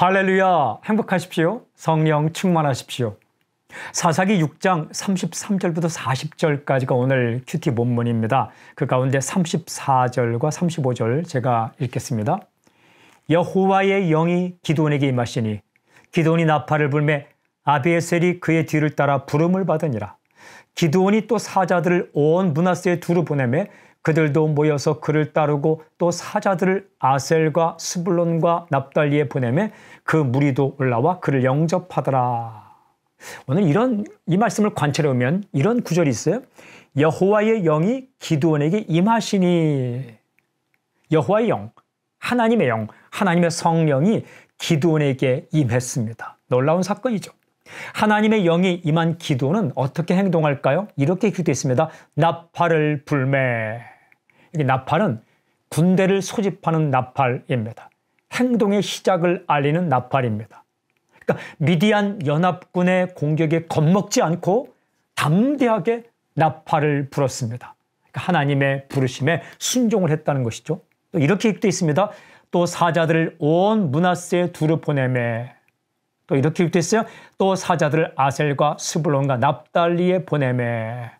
할렐루야! 행복하십시오. 성령 충만하십시오. 사사기 6장 33절부터 40절까지가 오늘 큐티 본문입니다. 그 가운데 34절과 35절 제가 읽겠습니다. 여호와의 영이 기도원에게 임하시니 기도원이 나팔을 불매 아비에셀이 그의 뒤를 따라 부름을 받으니라. 기도원이 또 사자들을 온 문하스에 두루 보내매 그들도 모여서 그를 따르고 또 사자들을 아셀과 스불론과 납달리에 보내매 그 무리도 올라와 그를 영접하더라. 오늘 이런 이 말씀을 관찰해 보면 이런 구절이 있어요. 여호와의 영이 기드온에게 임하시니 여호와의 영, 하나님의 영, 하나님의 성령이 기드온에게 임했습니다. 놀라운 사건이죠. 하나님의 영이 임한 기도는 어떻게 행동할까요? 이렇게 기도했습니다. 나팔을 불매. 이 나팔은 군대를 소집하는 나팔입니다. 행동의 시작을 알리는 나팔입니다. 그러니까 미디안 연합군의 공격에 겁먹지 않고 담대하게 나팔을 불었습니다. 그러니까 하나님의 부르심에 순종을 했다는 것이죠. 또 이렇게 읽도 있습니다. 또 사자들을 온문하세 두루 보내매. 또 이렇게 읽도 있어요. 또 사자들을 아셀과 스불론과 납달리에 보내매.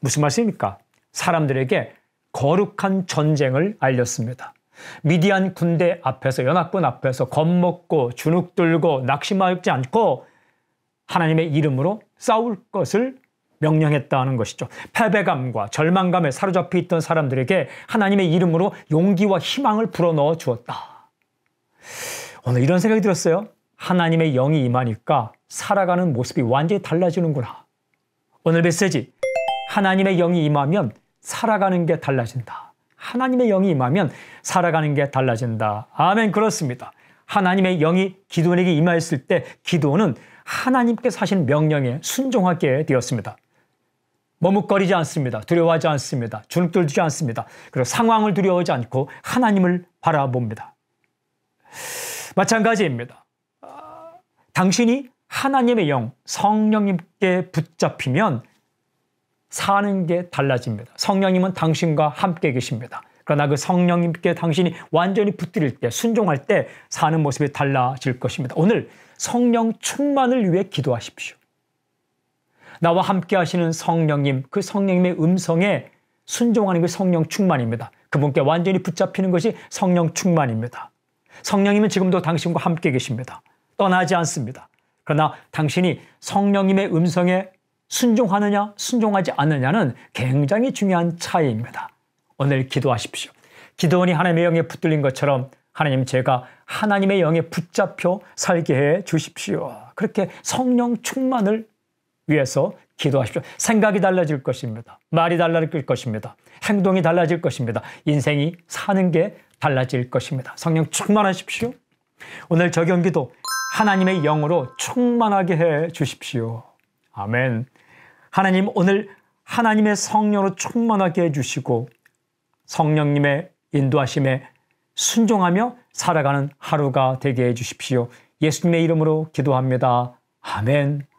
무슨 말씀입니까? 사람들에게 거룩한 전쟁을 알렸습니다. 미디안 군대 앞에서 연합군 앞에서 겁먹고 주눅 들고 낙심하지 않고 하나님의 이름으로 싸울 것을 명령했다는 것이죠. 패배감과 절망감에 사로잡혀 있던 사람들에게 하나님의 이름으로 용기와 희망을 불어넣어 주었다. 오늘 이런 생각이 들었어요. 하나님의 영이 임하니까 살아가는 모습이 완전히 달라지는구나. 오늘 메시지. 하나님의 영이 임하면 살아가는 게 달라진다. 하나님의 영이 임하면 살아가는 게 달라진다. 아멘. 그렇습니다. 하나님의 영이 기도원에게 임하였을 때기도원은하나님께사신 명령에 순종하게 되었습니다. 머뭇거리지 않습니다. 두려워하지 않습니다. 주눅들지 않습니다. 그리고 상황을 두려워하지 않고 하나님을 바라봅니다. 마찬가지입니다. 아, 당신이 하나님의 영, 성령님께 붙잡히면 사는 게 달라집니다. 성령님은 당신과 함께 계십니다. 그러나 그 성령님께 당신이 완전히 붙들일 때, 순종할 때 사는 모습이 달라질 것입니다. 오늘 성령 충만을 위해 기도하십시오. 나와 함께 하시는 성령님, 그 성령님의 음성에 순종하는 게 그 성령 충만입니다. 그분께 완전히 붙잡히는 것이 성령 충만입니다. 성령님은 지금도 당신과 함께 계십니다. 떠나지 않습니다. 그러나 당신이 성령님의 음성에 순종하느냐, 순종하지 않느냐는 굉장히 중요한 차이입니다. 오늘 기도하십시오. 기도원이 하나님의 영에 붙들린 것처럼 하나님 제가 하나님의 영에 붙잡혀 살게 해 주십시오. 그렇게 성령 충만을 위해서 기도하십시오. 생각이 달라질 것입니다. 말이 달라질 것입니다. 행동이 달라질 것입니다. 인생이 사는 게 달라질 것입니다. 성령 충만하십시오. 오늘 적용 기도 하나님의 영으로 충만하게 해 주십시오. 아멘. 하나님 오늘 하나님의 성령으로 충만하게 해주시고 성령님의 인도하심에 순종하며 살아가는 하루가 되게 해주십시오. 예수님의 이름으로 기도합니다. 아멘.